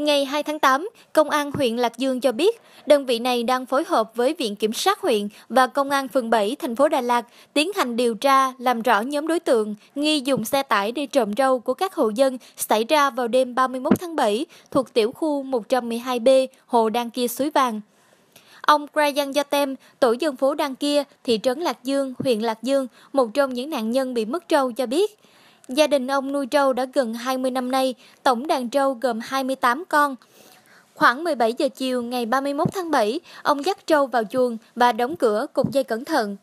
Ngày 2 tháng 8, Công an huyện Lạc Dương cho biết, đơn vị này đang phối hợp với Viện Kiểm sát huyện và Công an phường 7 thành phố Đà Lạt tiến hành điều tra, làm rõ nhóm đối tượng nghi dùng xe tải để trộm rau của các hộ dân xảy ra vào đêm 31 tháng 7 thuộc tiểu khu 112B, Hồ Đan Kia Suối Vàng. Ông Krayan Yatem, tổ dân phố Đan Kia, thị trấn Lạc Dương, huyện Lạc Dương, một trong những nạn nhân bị mất trâu cho biết, Gia đình ông nuôi trâu đã gần 20 năm nay, tổng đàn trâu gồm 28 con. Khoảng 17 giờ chiều ngày 31 tháng 7, ông dắt trâu vào chuồng và đóng cửa cục dây cẩn thận.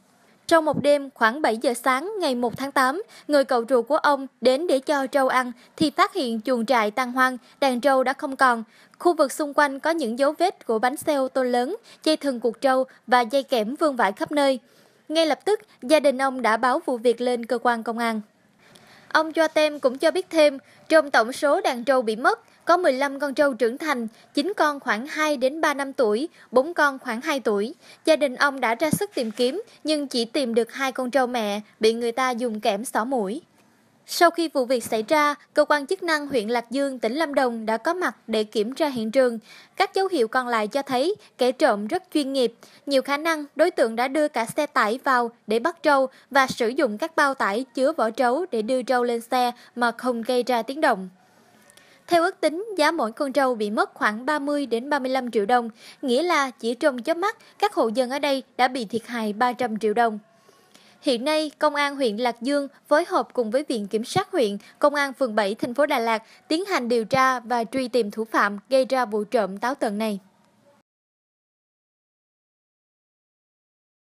Trong một đêm khoảng 7 giờ sáng ngày 1 tháng 8, người cậu ruột của ông đến để cho trâu ăn thì phát hiện chuồng trại tan hoang, đàn trâu đã không còn. Khu vực xung quanh có những dấu vết của bánh xe ô tô lớn, dây thừng cuộc trâu và dây kẽm vương vãi khắp nơi. Ngay lập tức, gia đình ông đã báo vụ việc lên cơ quan công an. Ông Joatem cũng cho biết thêm, trong tổng số đàn trâu bị mất, có 15 con trâu trưởng thành, 9 con khoảng 2 đến 3 năm tuổi, 4 con khoảng 2 tuổi. Gia đình ông đã ra sức tìm kiếm nhưng chỉ tìm được hai con trâu mẹ bị người ta dùng kẽm xỏ mũi. Sau khi vụ việc xảy ra, cơ quan chức năng huyện Lạc Dương, tỉnh Lâm Đồng đã có mặt để kiểm tra hiện trường. Các dấu hiệu còn lại cho thấy kẻ trộm rất chuyên nghiệp. Nhiều khả năng đối tượng đã đưa cả xe tải vào để bắt trâu và sử dụng các bao tải chứa vỏ trấu để đưa trâu lên xe mà không gây ra tiếng động. Theo ước tính, giá mỗi con trâu bị mất khoảng 30 đến 35 triệu đồng, nghĩa là chỉ trong chớp mắt, các hộ dân ở đây đã bị thiệt hại 300 triệu đồng. Hiện nay, Công an huyện Lạc Dương phối hợp cùng với Viện Kiểm sát huyện, Công an phường 7 thành phố Đà Lạt tiến hành điều tra và truy tìm thủ phạm gây ra vụ trộm táo tận này.